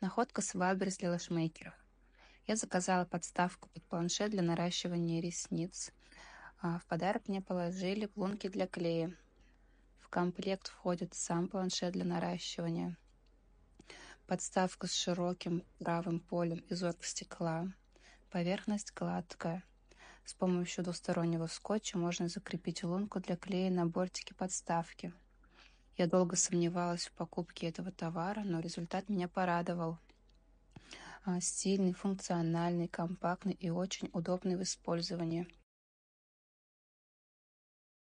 Находка для лошмейкеров. Я заказала подставку под планшет для наращивания ресниц. А, в подарок мне положили лунки для клея. В комплект входит сам планшет для наращивания, подставка с широким правым полем из оргстекла, поверхность гладкая. С помощью двустороннего скотча можно закрепить лунку для клея на бортике подставки – я долго сомневалась в покупке этого товара, но результат меня порадовал. А, стильный, функциональный, компактный и очень удобный в использовании.